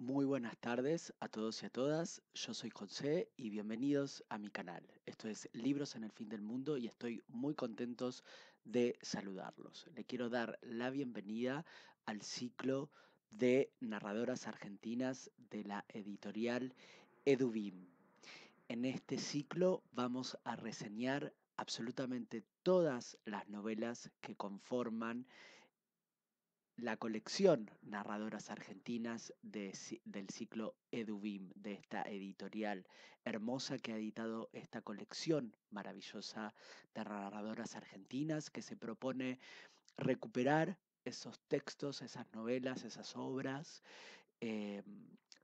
Muy buenas tardes a todos y a todas. Yo soy José y bienvenidos a mi canal. Esto es Libros en el Fin del Mundo y estoy muy contentos de saludarlos. Le quiero dar la bienvenida al ciclo de narradoras argentinas de la editorial Edubim. En este ciclo vamos a reseñar absolutamente todas las novelas que conforman la colección Narradoras Argentinas del ciclo Edubim, de esta editorial hermosa que ha editado esta colección maravillosa de narradoras argentinas que se propone recuperar esos textos, esas novelas, esas obras eh,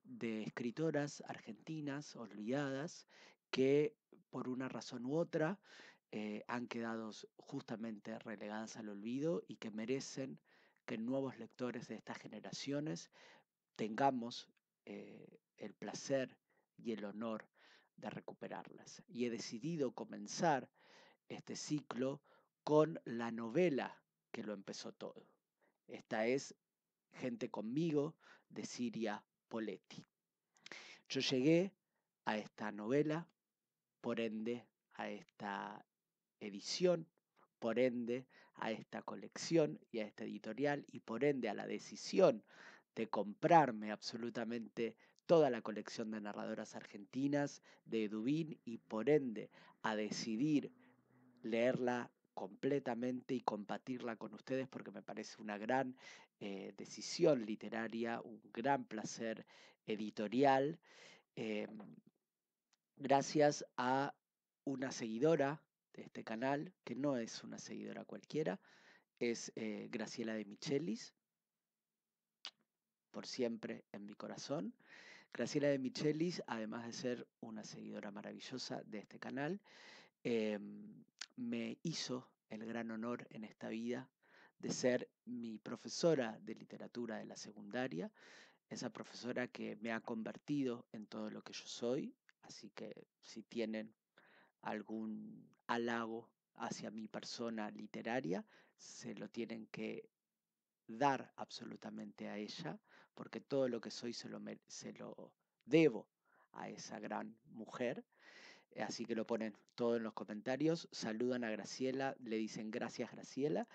de escritoras argentinas olvidadas que por una razón u otra eh, han quedado justamente relegadas al olvido y que merecen que nuevos lectores de estas generaciones tengamos eh, el placer y el honor de recuperarlas. Y he decidido comenzar este ciclo con la novela que lo empezó todo. Esta es Gente conmigo de Siria Poletti. Yo llegué a esta novela, por ende a esta edición, por ende a esta colección y a esta editorial y por ende a la decisión de comprarme absolutamente toda la colección de narradoras argentinas de Dubín y por ende a decidir leerla completamente y compartirla con ustedes porque me parece una gran eh, decisión literaria, un gran placer editorial. Em, gracias a una seguidora de este canal, que no es una seguidora cualquiera, es eh, Graciela de Michelis, por siempre en mi corazón. Graciela de Michelis, además de ser una seguidora maravillosa de este canal, em, me hizo el gran honor en esta vida de ser mi profesora de literatura de la secundaria, esa profesora que me ha convertido en todo lo que yo soy, así que si tienen algún halago hacia mi persona literaria, se lo tienen que dar absolutamente a ella, porque todo lo que soy se lo, se lo debo a esa gran mujer. Eh, así que lo ponen todo en los comentarios, saludan a Graciela, le dicen gracias Graciela,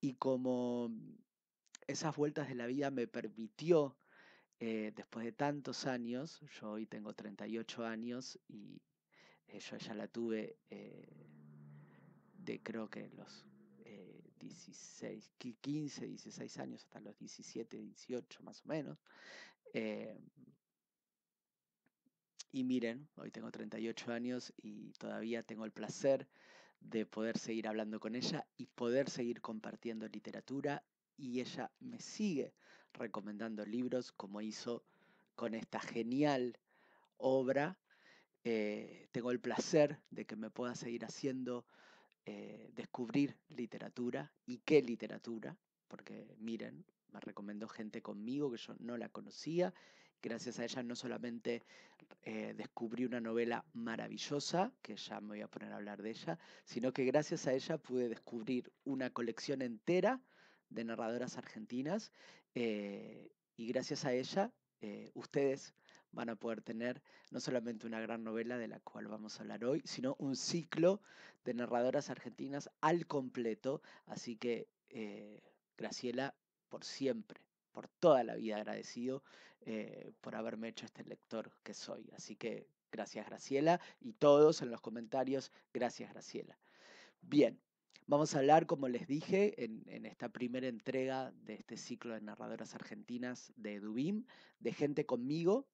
y como esas vueltas de la vida me permitió, eh, después de tantos años, yo hoy tengo 38 años y eh, yo ya la tuve eh, de creo que los 16, 15, 16 años hasta los 17, 18 más o menos. Eh, y miren, hoy tengo 38 años y todavía tengo el placer de poder seguir hablando con ella y poder seguir compartiendo literatura y ella me sigue recomendando libros como hizo con esta genial obra eh, tengo el placer de que me pueda seguir haciendo eh, descubrir literatura y qué literatura, porque miren, me recomendó gente conmigo que yo no la conocía. Gracias a ella no solamente eh, descubrí una novela maravillosa, que ya me voy a poner a hablar de ella, sino que gracias a ella pude descubrir una colección entera de narradoras argentinas y gracias a ella ustedes van a poder tener no solamente una gran novela de la cual vamos a hablar hoy, sino un ciclo de narradoras argentinas al completo. Así que, eh, Graciela, por siempre, por toda la vida agradecido eh, por haberme hecho este lector que soy. Así que, gracias Graciela, y todos en los comentarios, gracias Graciela. Bien. Vamos a hablar, como les dije, en, esta primera entrega de este ciclo de narradoras argentinas de Dubim, de Gente conmigo,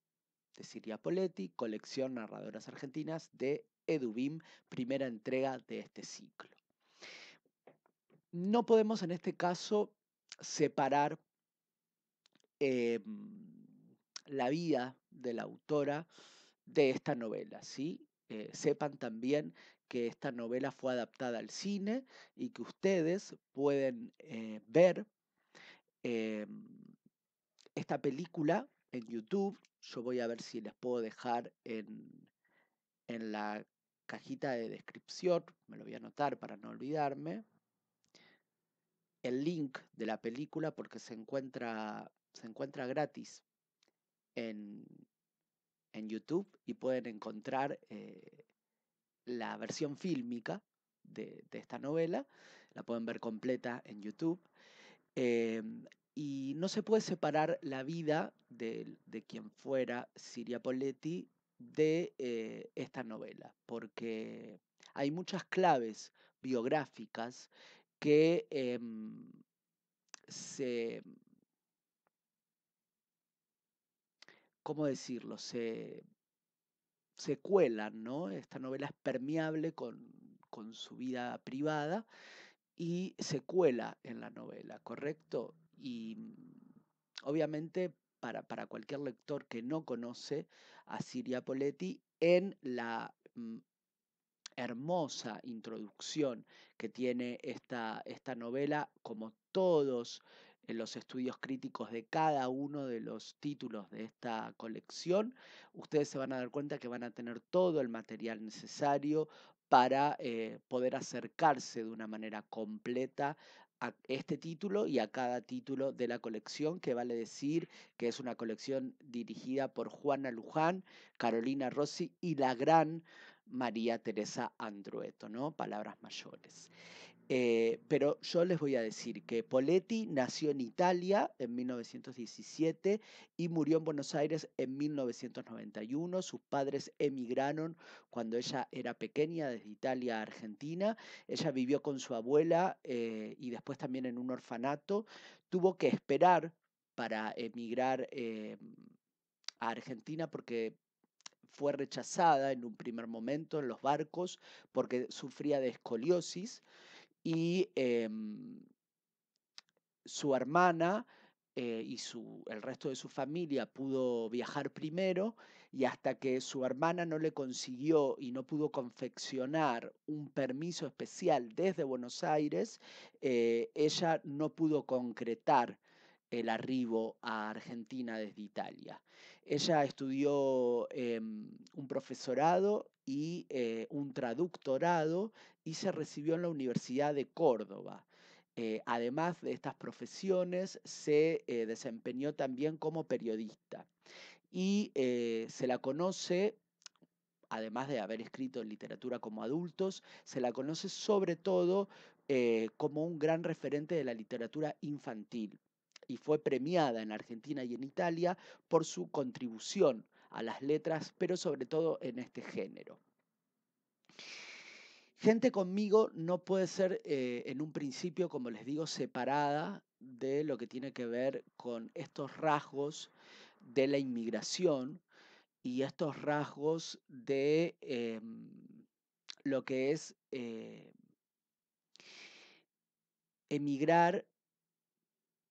de Siria Poletti, colección Narradoras Argentinas de Edubim, primera entrega de este ciclo. No podemos en este caso separar em, la vida de la autora de esta novela, ¿sí? Eh, sepan también que esta novela fue adaptada al cine y que ustedes pueden eh, ver em, esta película en YouTube. Yo voy a ver si les puedo dejar en, la cajita de descripción, me lo voy a anotar para no olvidarme, el link de la película porque se encuentra, se encuentra gratis en, YouTube y pueden encontrar eh, la versión fílmica de, esta novela, la pueden ver completa en YouTube. Em, y no se puede separar la vida de, quien fuera Siria Poletti de eh, esta novela, porque hay muchas claves biográficas que em, se... ¿Cómo decirlo? Se, se cuelan, ¿no? Esta novela es permeable con, con su vida privada y se cuela en la novela, ¿correcto? Y mm, obviamente para, cualquier lector que no conoce a Siria Poletti, en la mm, hermosa introducción que tiene esta, novela, como todos en eh, los estudios críticos de cada uno de los títulos de esta colección, ustedes se van a dar cuenta que van a tener todo el material necesario para eh, poder acercarse de una manera completa a este título y a cada título de la colección, que vale decir que es una colección dirigida por Juana Luján, Carolina Rossi y la gran María Teresa Andrueto, ¿no? Palabras mayores. Eh, pero yo les voy a decir que Poletti nació en Italia en 1917 y murió en Buenos Aires en 1991. Sus padres emigraron cuando ella era pequeña desde Italia a Argentina. Ella vivió con su abuela eh, y después también en un orfanato. Tuvo que esperar para emigrar eh, a Argentina porque fue rechazada en un primer momento en los barcos porque sufría de escoliosis y em, su hermana eh, y su, el resto de su familia pudo viajar primero y hasta que su hermana no le consiguió y no pudo confeccionar un permiso especial desde Buenos Aires, eh, ella no pudo concretar el arribo a Argentina desde Italia. Ella estudió em, un profesorado y eh, un traductorado y se recibió en la Universidad de Córdoba. Eh, además de estas profesiones, se eh, desempeñó también como periodista y se la conoce además de haber escrito literatura como adultos, se la conoce sobre todo como un gran referente de la literatura infantil y fue premiada en Argentina y en Italia por su contribución a las letras, pero sobre todo en este género. Gente conmigo no puede ser eh, en un principio, como les digo, separada de lo que tiene que ver con estos rasgos de la inmigración y estos rasgos de em, lo que es eh, emigrar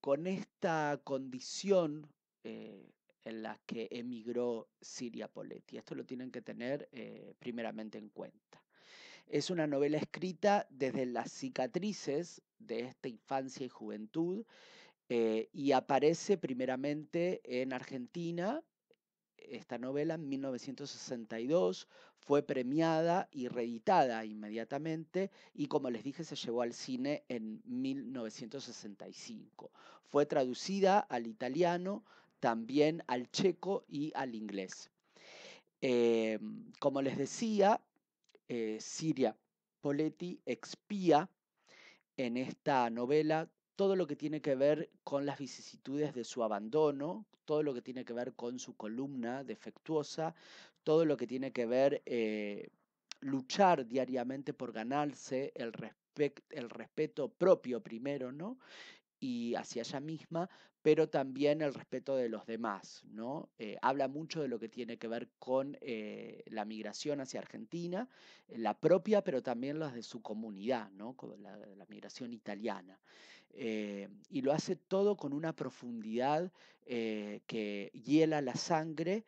con esta condición eh, en las que emigró Siria Poletti. Esto lo tienen que tener eh, primeramente en cuenta. Es una novela escrita desde las cicatrices de esta infancia y juventud eh, y aparece primeramente en Argentina. Esta novela en 1962 fue premiada y reeditada inmediatamente y como les dije se llevó al cine en 1965. Fue traducida al italiano también al checo y al inglés. Em, como les decía, eh, Siria Poletti expía en esta novela todo lo que tiene que ver con las vicisitudes de su abandono, todo lo que tiene que ver con su columna defectuosa, todo lo que tiene que ver eh, luchar diariamente por ganarse el, el respeto propio primero, ¿no? y hacia ella misma, pero también el respeto de los demás. ¿no? Eh, habla mucho de lo que tiene que ver con eh, la migración hacia Argentina, eh, la propia, pero también las de su comunidad, ¿no? la, la migración italiana. y lo hace todo con una profundidad que hiela la sangre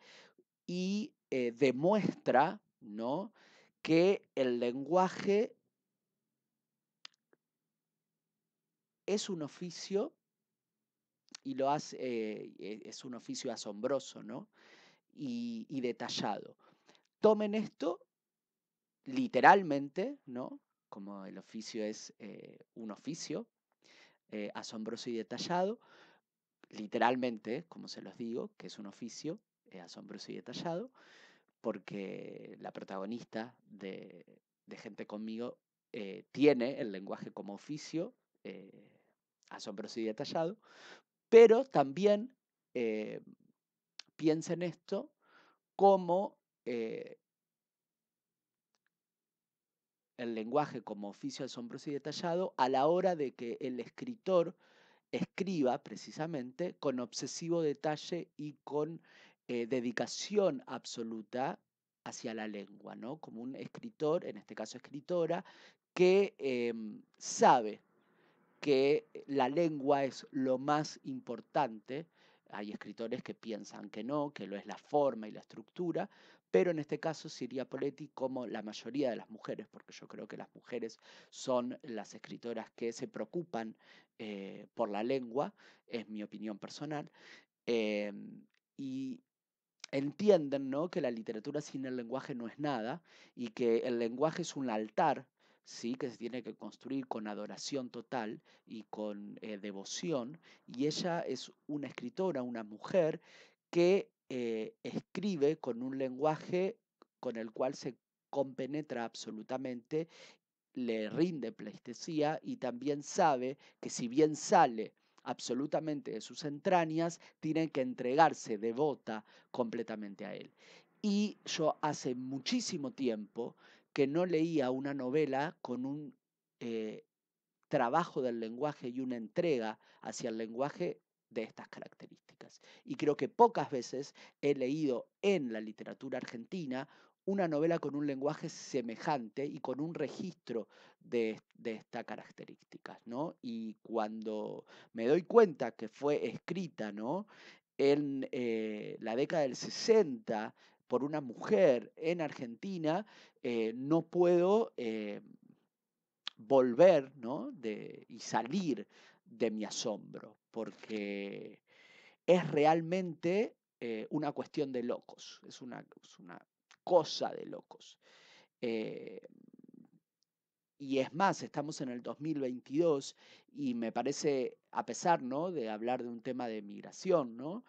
y demuestra ¿no? que el lenguaje es un oficio y lo hace, eh, eh, es un oficio asombroso, ¿no? Y, detallado. Tomen esto literalmente, ¿no? Como el oficio es eh, un oficio asombroso y detallado, literalmente, como se los digo, que es un oficio asombroso y detallado, porque la protagonista de, Gente conmigo tiene el lenguaje como oficio asombroso y detallado, pero también eh, piensa en esto como eh el lenguaje como oficio asombroso y detallado a la hora de que el escritor escriba precisamente con obsesivo detalle y con eh, dedicación absoluta hacia la lengua, Como un escritor, en este caso escritora, que em, sabe que la lengua es lo más importante. Hay escritores que piensan que no, que lo es la forma y la estructura, pero en este caso Siria Poletti, como la mayoría de las mujeres, porque yo creo que las mujeres son las escritoras que se preocupan eh, por la lengua, es mi opinión personal, em, y entienden que la literatura sin el lenguaje no es nada y que el lenguaje es un altar que se tiene que construir con adoración total y con eh, devoción. Y ella es una escritora, una mujer que eh, escribe con un lenguaje con el cual se compenetra absolutamente, le rinde pleistesía y también sabe que si bien sale absolutamente de sus entrañas, tiene que entregarse devota completamente a él. Y yo hace muchísimo tiempo que no leía una novela con un eh, trabajo del lenguaje y una entrega hacia el lenguaje de estas características. Y creo que pocas veces he leído en la literatura argentina una novela con un lenguaje semejante y con un registro de, estas características, ¿no? Y cuando me doy cuenta que fue escrita, ¿no? En eh, la década del 60 por una mujer en Argentina, eh, no puedo eh, volver y salir de mi asombro, porque es realmente eh, una cuestión de locos, es una, cosa de locos. Y es más, estamos en el 2022 y me parece, a pesar ¿no? de hablar de un tema de migración, ¿no?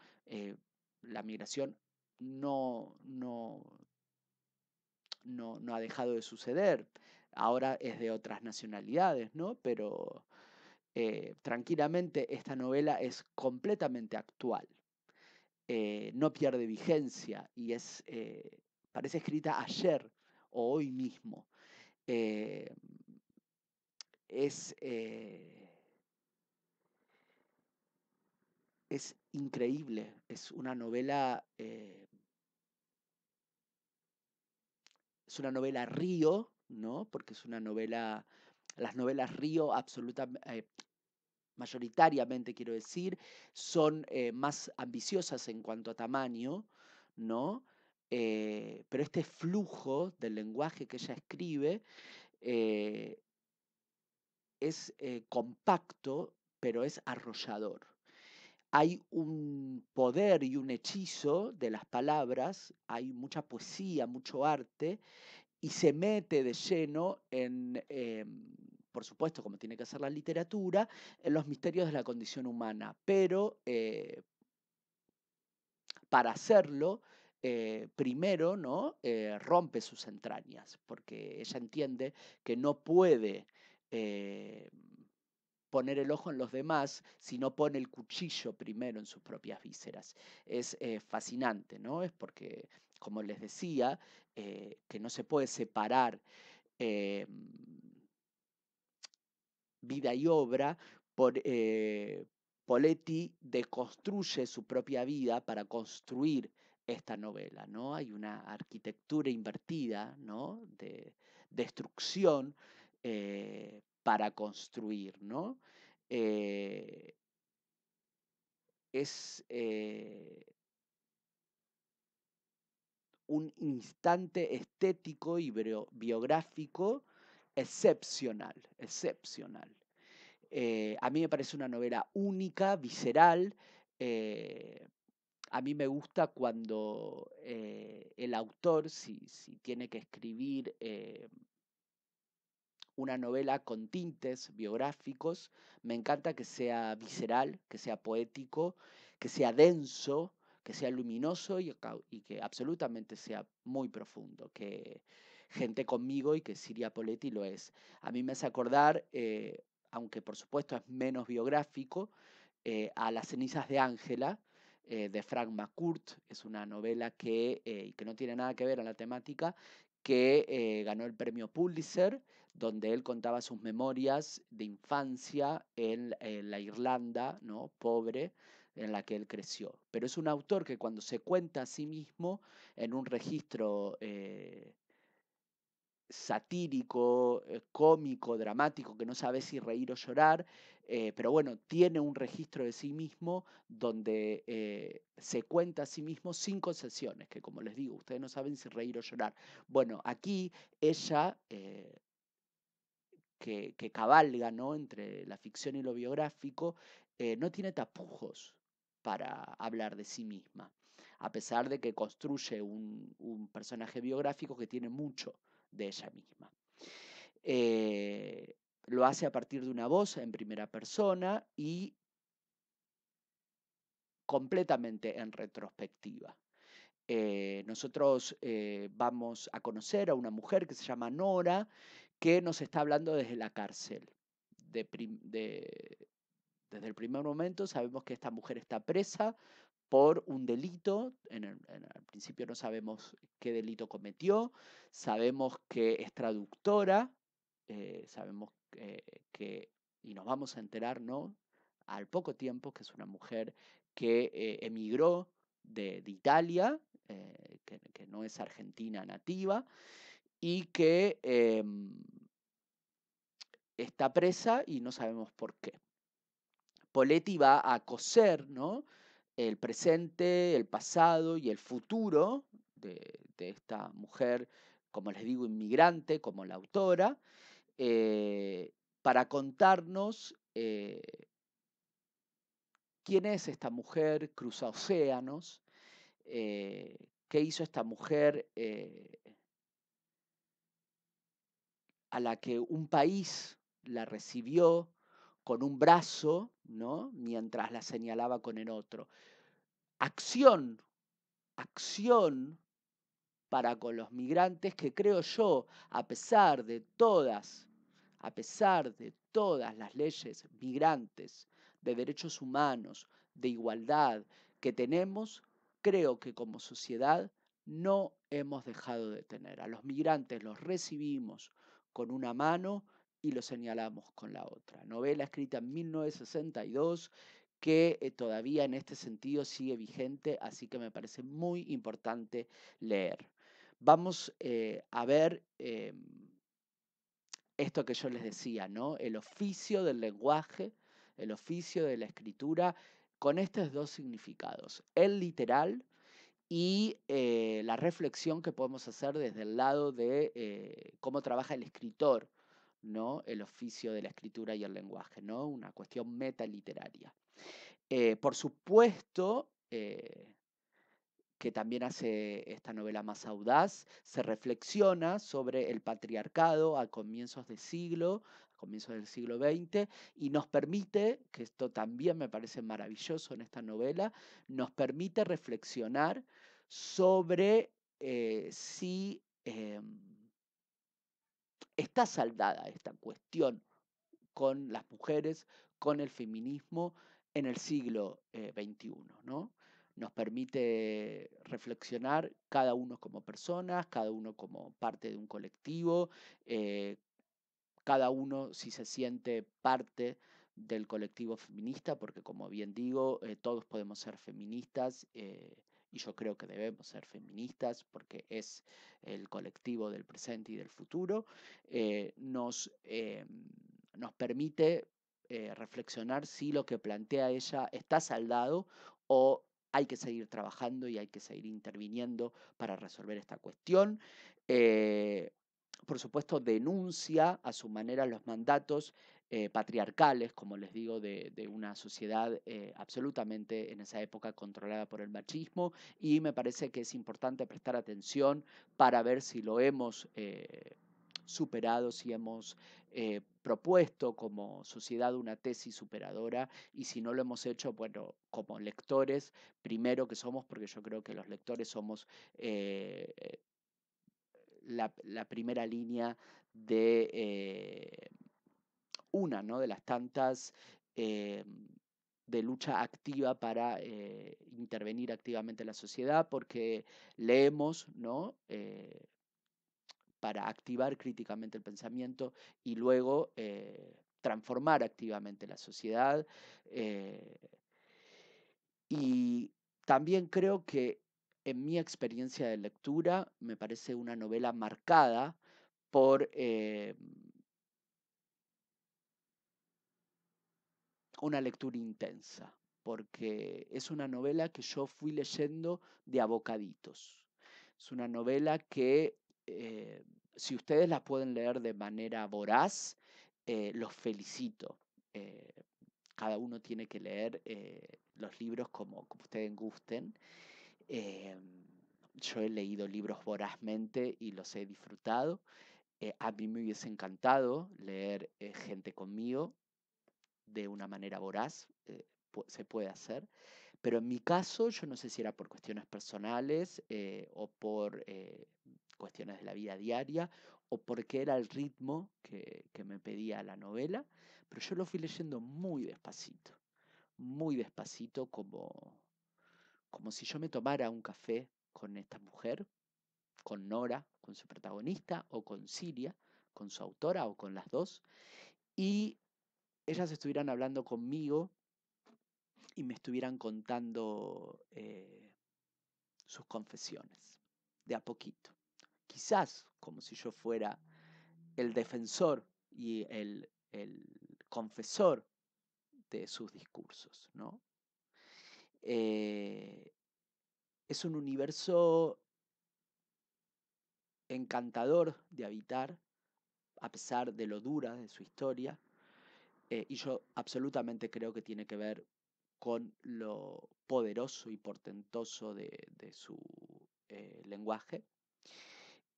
la migración no, no, no, ha dejado de suceder. Ahora es de otras nacionalidades, ¿no? Pero eh, tranquilamente esta novela es completamente actual. Eh, no pierde vigencia y es, eh, parece escrita ayer o hoy mismo. es es increíble, es una novela, eh es una novela río, ¿no? Porque es una novela, las novelas río absolutamente... Eh, mayoritariamente quiero decir, son eh, más ambiciosas en cuanto a tamaño, ¿no? pero este flujo del lenguaje que ella escribe es compacto, pero es arrollador hay un poder y un hechizo de las palabras, hay mucha poesía, mucho arte, y se mete de lleno en, em, por supuesto, como tiene que hacer la literatura, en los misterios de la condición humana. Pero eh, para hacerlo, eh, primero ¿no? Eh, rompe sus entrañas, porque ella entiende que no puede poner el ojo en los demás si no pone el cuchillo primero en sus propias vísceras. Es eh, fascinante, ¿no? Es porque, como les decía, eh, que no se puede separar eh, vida y obra por, Poletti deconstruye su propia vida para construir esta novela, ¿no? Hay una arquitectura invertida, ¿no? De destrucción para construir, ¿no? Eh, es eh un instante estético y biográfico excepcional, excepcional. Eh, a mí me parece una novela única, visceral. a mí me gusta cuando el autor, si, si, tiene que escribir una novela con tintes biográficos. Me encanta que sea visceral, que sea poético, que sea denso, que sea luminoso y, que absolutamente sea muy profundo, que gente conmigo y que Siria Poletti lo es. A mí me hace acordar, eh, aunque por supuesto es menos biográfico, eh, a Las cenizas de Ángela, eh, de Frank McCourt. Es una novela que, que no tiene nada que ver en la temática, que ganó el premio Pulitzer donde él contaba sus memorias de infancia en, la Irlanda, ¿no? Pobre, en la que él creció. Pero es un autor que cuando se cuenta a sí mismo en un registro eh, satírico, eh, cómico, dramático, que no sabe si reír o llorar, eh, pero bueno, tiene un registro de sí mismo donde se cuenta a sí mismo sin concesiones, que como les digo, ustedes no saben si reír o llorar. Bueno, aquí ella que, cabalga entre la ficción y lo biográfico, eh, no tiene tapujos para hablar de sí misma, a pesar de que construye un, personaje biográfico que tiene mucho de ella misma. Eh, lo hace a partir de una voz en primera persona y completamente en retrospectiva. Eh, nosotros vamos a conocer a una mujer que se llama Nora, que nos está hablando desde la cárcel. desde el primer momento sabemos que esta mujer está presa por un delito, en principio no sabemos qué delito cometió, sabemos que es traductora, eh, sabemos que, y nos vamos a enterar, ¿no? Al poco tiempo, que es una mujer que eh, emigró de, Italia, eh, que, no es argentina nativa, y que em, está presa y no sabemos por qué. Poletti va a coser ¿no? el presente, el pasado y el futuro de, esta mujer, como les digo, inmigrante, como la autora, eh, para contarnos eh, quién es esta mujer, cruza océanos, eh, qué hizo esta mujer a la que un país la recibió con un brazo, ¿no? Mientras la señalaba con el otro. Acción, acción para con los migrantes que creo yo, a pesar de todas, a pesar de todas las leyes migrantes, de derechos humanos, de igualdad que tenemos, creo que como sociedad no hemos dejado de tener. A los migrantes los recibimos con una mano y lo señalamos con la otra. Novela escrita en 1962 que eh, todavía en este sentido sigue vigente, así que me parece muy importante leer. Vamos eh, a ver em, esto que yo les decía, ¿no? El oficio del lenguaje, el oficio de la escritura, con estos dos significados, el literal y eh, la reflexión que podemos hacer desde el lado de cómo trabaja el escritor ¿no? el oficio de la escritura y el lenguaje, ¿no? una cuestión metaliteraria. Eh, por supuesto, eh, que también hace esta novela más audaz, se reflexiona sobre el patriarcado a comienzos del siglo, a comienzos del siglo XX, y nos permite, que esto también me parece maravilloso en esta novela, nos permite reflexionar sobre eh, si em, está saldada esta cuestión con las mujeres, con el feminismo en el siglo XXI, eh, ¿no? Nos permite reflexionar cada uno como personas, cada uno como parte de un colectivo, eh, cada uno si se siente parte del colectivo feminista, porque como bien digo, eh, todos podemos ser feministas y yo creo que debemos ser feministas porque es el colectivo del presente y del futuro, eh, nos, eh, nos permite eh, reflexionar si lo que plantea ella está saldado o hay que seguir trabajando y hay que seguir interviniendo para resolver esta cuestión. por supuesto, denuncia a su manera los mandatos eh, patriarcales, como les digo, de, una sociedad eh, absolutamente en esa época controlada por el machismo y me parece que es importante prestar atención para ver si lo hemos eh, superado, si hemos propuesto como sociedad una tesis superadora y si no lo hemos hecho, bueno, como lectores, primero que somos, porque yo creo que los lectores somos... la, primera línea de una ¿no? de las tantas em, de lucha activa para eh, intervenir activamente en la sociedad, porque leemos, ¿no? Eh, para activar críticamente el pensamiento y luego eh, transformar activamente la sociedad. y también creo que en mi experiencia de lectura me parece una novela marcada por em, una lectura intensa, porque es una novela que yo fui leyendo de abocaditos. Es una novela que, eh, si ustedes la pueden leer de manera voraz, eh, los felicito. Eh, cada uno tiene que leer los libros como, como ustedes gusten. yo he leído libros vorazmente y los he disfrutado. a mí me hubiese encantado leer Gente conmigo, de una manera voraz, eh, se puede hacer, pero en mi caso yo no sé si era por cuestiones personales eh, o por eh, cuestiones de la vida diaria o porque era el ritmo que, me pedía la novela, pero yo lo fui leyendo muy despacito, muy despacito como, como si yo me tomara un café con esta mujer, con Nora, con su protagonista, o con Siria con su autora, o con las dos, y ellas estuvieran hablando conmigo y me estuvieran contando eh, sus confesiones, de a poquito. Quizás como si yo fuera el defensor y el, confesor de sus discursos, ¿no? Eh, es un universo encantador de habitar, a pesar de lo dura de su historia, eh, y yo absolutamente creo que tiene que ver con lo poderoso y portentoso de, su eh, lenguaje.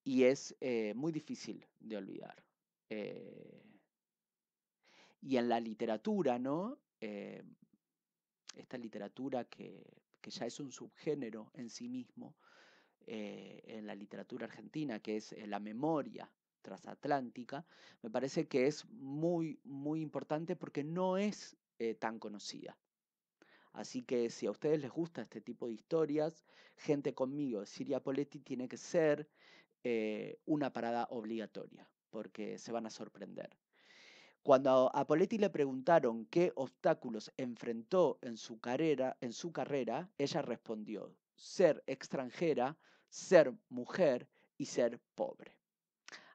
Y es eh, muy difícil de olvidar. y en la literatura, ¿no? esta literatura que, que, ya es un subgénero en sí mismo, en la literatura argentina, que es la memoria, transatlántica, me parece que es muy, muy importante porque no es eh, tan conocida. Así que si a ustedes les gusta este tipo de historias, gente conmigo, Siria Poletti tiene que ser eh, una parada obligatoria, porque se van a sorprender. Cuando a Poletti le preguntaron qué obstáculos enfrentó en su carrera, en su carrera ella respondió, ser extranjera, ser mujer y ser pobre.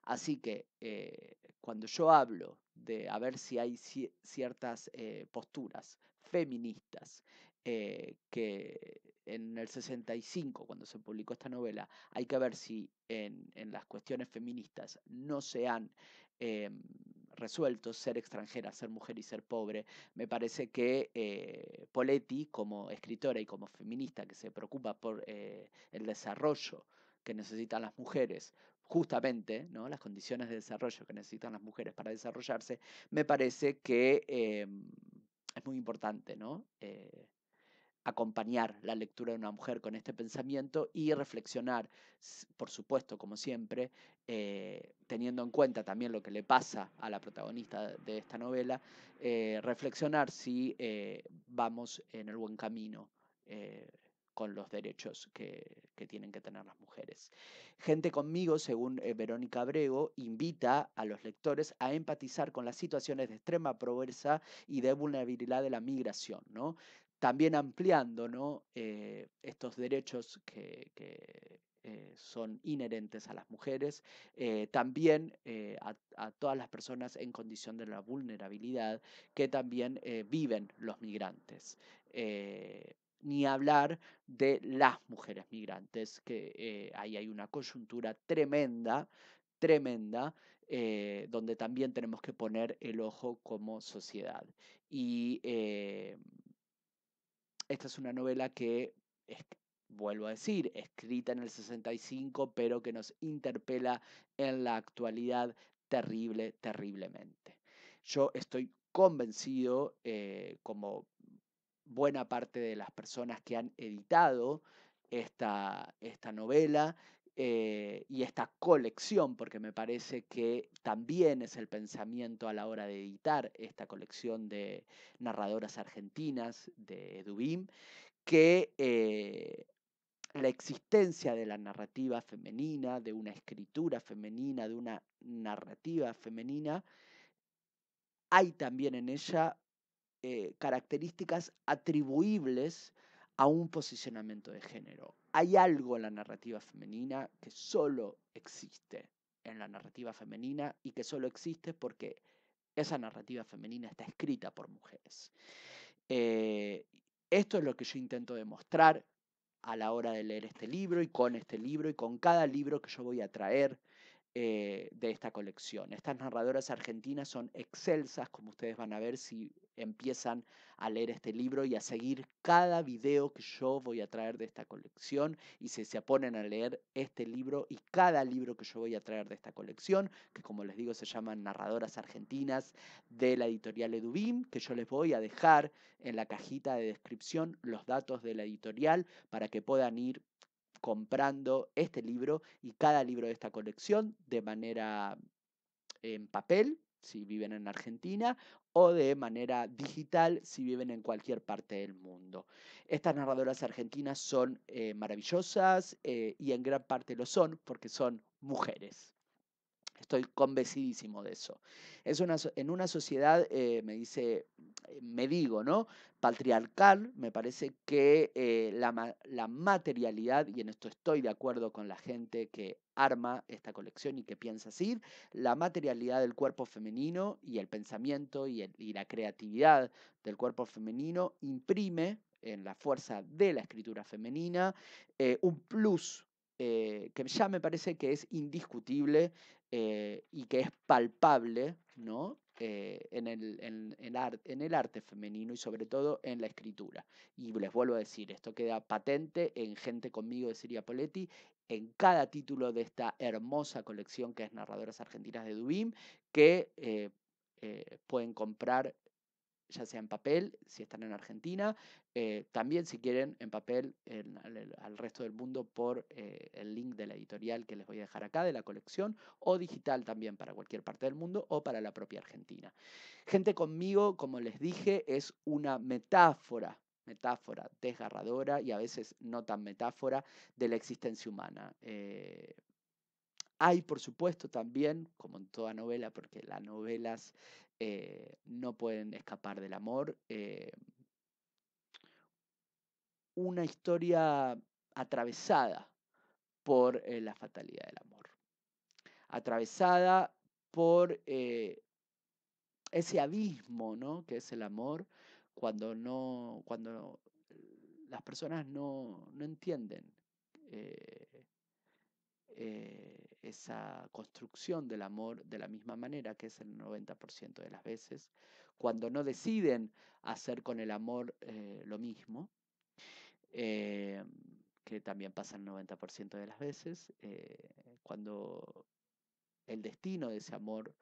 Así que eh, cuando yo hablo de a ver si hay ciertas eh, posturas feministas eh, que en el 65, cuando se publicó esta novela, hay que ver si en, las cuestiones feministas no se han em, resuelto ser extranjera, ser mujer y ser pobre. Me parece que Poletti, como escritora y como feminista que se preocupa por el desarrollo que necesitan las mujeres, justamente ¿no? las condiciones de desarrollo que necesitan las mujeres para desarrollarse, me parece que em, es muy importante ¿no? Eh, acompañar la lectura de una mujer con este pensamiento y reflexionar, por supuesto, como siempre, eh, teniendo en cuenta también lo que le pasa a la protagonista de esta novela, eh, reflexionar si vamos en el buen camino con los derechos que, tienen que tener las mujeres. Gente conmigo, según eh, Verónica Abrego, invita a los lectores a empatizar con las situaciones de extrema pobreza y de vulnerabilidad de la migración, ¿no? También ampliando eh, estos derechos que, eh, son inherentes a las mujeres, también a, a, todas las personas en condición de la vulnerabilidad que también viven los migrantes ni hablar de las mujeres migrantes, que eh, ahí hay una coyuntura tremenda, tremenda, eh, donde también tenemos que poner el ojo como sociedad. Y eh, esta es una novela que, vuelvo a decir, escrita en el 65, pero que nos interpela en la actualidad terrible, terriblemente. Yo estoy convencido, como buena parte de las personas que han editado esta, esta novela eh, y esta colección, porque me parece que también es el pensamiento a la hora de editar esta colección de narradoras argentinas de Dubín, que eh, la existencia de la narrativa femenina, de una escritura femenina, de una narrativa femenina, hay también en ella eh, características atribuibles a un posicionamiento de género. Hay algo en la narrativa femenina que solo existe en la narrativa femenina y que solo existe porque esa narrativa femenina está escrita por mujeres. Eh, esto es lo que yo intento demostrar a la hora de leer este libro y con este libro y con cada libro que yo voy a traer eh, de esta colección. Estas narradoras argentinas son excelsas, como ustedes van a ver si empiezan a leer este libro y a seguir cada video que yo voy a traer de esta colección y si se ponen a leer este libro y cada libro que yo voy a traer de esta colección, que como les digo se llaman Narradoras Argentinas de la editorial Edubim, que yo les voy a dejar en la cajita de descripción los datos de la editorial para que puedan ir comprando este libro y cada libro de esta colección de manera en papel si viven en Argentina, o de manera digital si viven en cualquier parte del mundo. Estas narradoras argentinas son eh, maravillosas eh, y en gran parte lo son porque son mujeres. Estoy convencidísimo de eso. Es una, en una sociedad, eh, me dice, eh, me digo, ¿no? Patriarcal, me parece que eh, la, materialidad, y en esto estoy de acuerdo con la gente que arma esta colección y que piensa así, la materialidad del cuerpo femenino y el pensamiento y, la creatividad del cuerpo femenino imprime en la fuerza de la escritura femenina, un plus que ya me parece que es indiscutible eh, y que es palpable ¿no? Eh, en, el, en el arte femenino y sobre todo en la escritura. Y les vuelvo a decir, esto queda patente en Gente conmigo de Siria Poletti, en cada título de esta hermosa colección que es Narradoras Argentinas de Dubín, que eh, pueden comprar ya sea en papel, si están en Argentina, eh, también si quieren en papel al, resto del mundo por eh, el link de la editorial que les voy a dejar acá de la colección, o digital también para cualquier parte del mundo o para la propia Argentina. Gente conmigo, como les dije, es una metáfora metáfora desgarradora y a veces no tan metáfora de la existencia humana. Eh, hay, por supuesto, también, como en toda novela, porque las novelas eh, no pueden escapar del amor. Eh, una historia atravesada por eh, la fatalidad del amor, atravesada por ese abismo ¿no? que es el amor cuando, no, cuando las personas no, entienden eh, esa construcción del amor de la misma manera, que es el 90% de las veces, cuando no deciden hacer con el amor eh, lo mismo, eh, que también pasa el 90% de las veces, cuando el destino de ese amor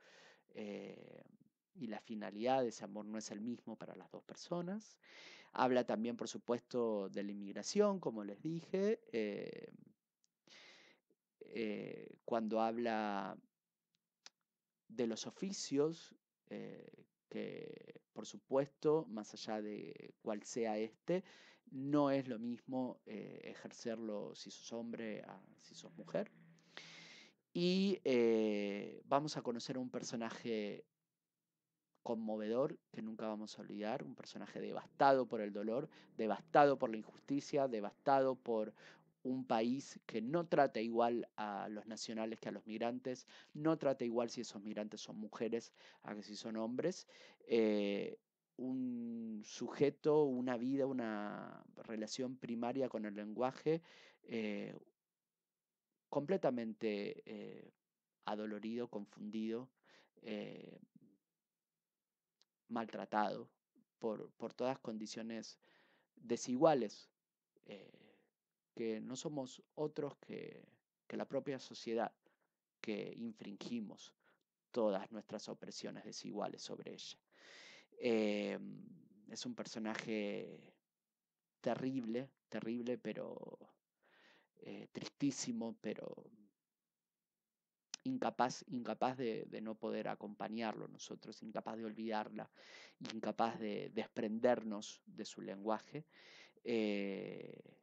y la finalidad de ese amor no es el mismo para las dos personas. Habla también, por supuesto, de la inmigración, como les dije, eh, eh, cuando habla de los oficios, eh, que por supuesto, más allá de cuál sea este, no es lo mismo eh, ejercerlo si sos hombre a si sos mujer. Y vamos a conocer un personaje conmovedor que nunca vamos a olvidar, un personaje devastado por el dolor, devastado por la injusticia, devastado por un país que no trata igual a los nacionales que a los migrantes, no trata igual si esos migrantes son mujeres a que si son hombres. Eh, un sujeto, una vida, una relación primaria con el lenguaje eh, completamente eh, adolorido, confundido, maltratado por, por, todas condiciones desiguales que no somos otros que, la propia sociedad que infringimos todas nuestras opresiones desiguales sobre ella. Em, es un personaje terrible, terrible, pero eh, tristísimo, pero incapaz, incapaz de, no poder acompañarlo nosotros, incapaz de olvidarla, incapaz de desprendernos de su lenguaje. Eh,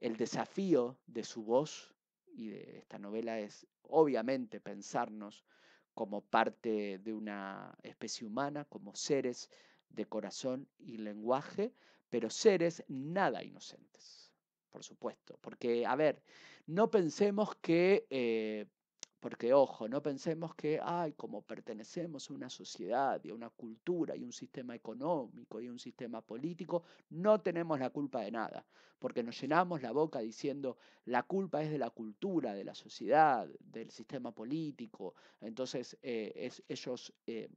el desafío de su voz y de esta novela es obviamente pensarnos como parte de una especie humana, como seres de corazón y lenguaje, pero seres nada inocentes, por supuesto. Porque, a ver, no pensemos que eh, porque, ojo, no pensemos que, ay, como pertenecemos a una sociedad y a una cultura y un sistema económico y un sistema político, no tenemos la culpa de nada. Porque nos llenamos la boca diciendo, la culpa es de la cultura, de la sociedad, del sistema político. Entonces, eh, ellos eh,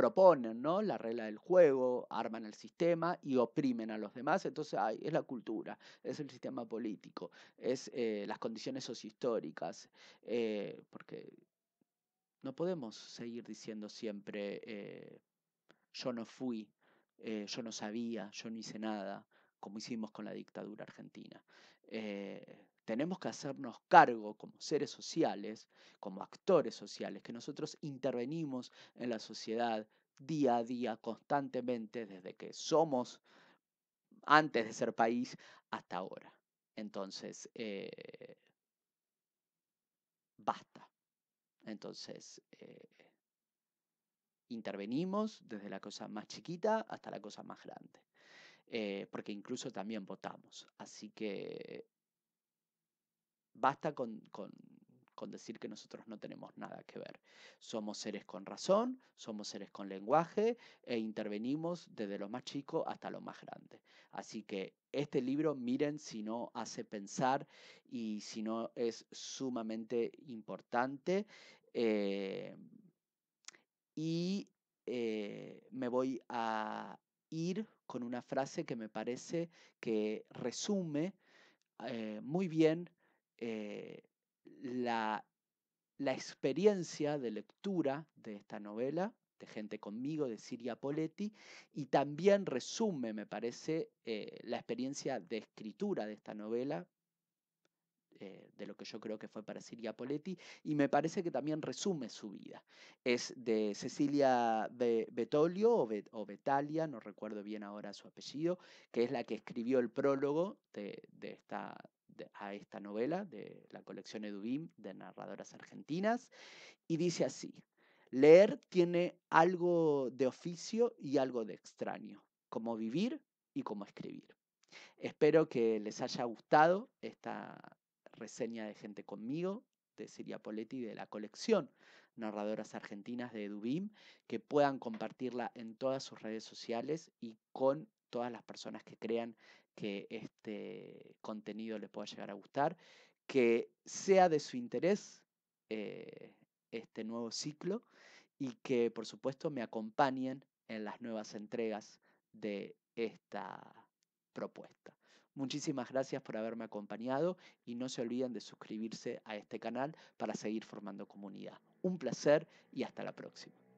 proponen ¿no? la regla del juego, arman el sistema y oprimen a los demás. Entonces, es la cultura, es el sistema político, es eh, las condiciones sociohistóricas, eh, porque no podemos seguir diciendo siempre eh, yo no fui, yo no sabía, yo no hice nada, como hicimos con la dictadura argentina. Tenemos que hacernos cargo como seres sociales, como actores sociales, que nosotros intervenimos en la sociedad día a día, constantemente, desde que somos antes de ser país hasta ahora. Entonces, eh, basta. Entonces, eh, intervenimos desde la cosa más chiquita hasta la cosa más grande, eh, porque incluso también votamos. Así que Basta con, decir que nosotros no tenemos nada que ver. Somos seres con razón, somos seres con lenguaje e intervenimos desde lo más chico hasta lo más grande. Así que este libro, miren si no hace pensar y si no es sumamente importante. Eh, y eh, me voy a ir con una frase que me parece que resume eh, muy bien eh, la, experiencia de lectura de esta novela de gente conmigo, de Siria Poletti, y también resume, me parece, eh, la experiencia de escritura de esta novela, eh, de lo que yo creo que fue para Siria Poletti, y me parece que también resume su vida. Es de Cecilia de Betolio o, Betalia, no recuerdo bien ahora su apellido, que es la que escribió el prólogo de, de esta a esta novela de la colección Edubim de narradoras argentinas y dice así, leer tiene algo de oficio y algo de extraño, como vivir y como escribir. Espero que les haya gustado esta reseña de Gente conmigo de Siria Poletti de la colección Narradoras Argentinas de Edubim, que puedan compartirla en todas sus redes sociales y con todas las personas que crean que este contenido les pueda llegar a gustar, que sea de su interés eh, este nuevo ciclo y que por supuesto me acompañen en las nuevas entregas de esta propuesta. Muchísimas gracias por haberme acompañado y no se olviden de suscribirse a este canal para seguir formando comunidad. Un placer y hasta la próxima.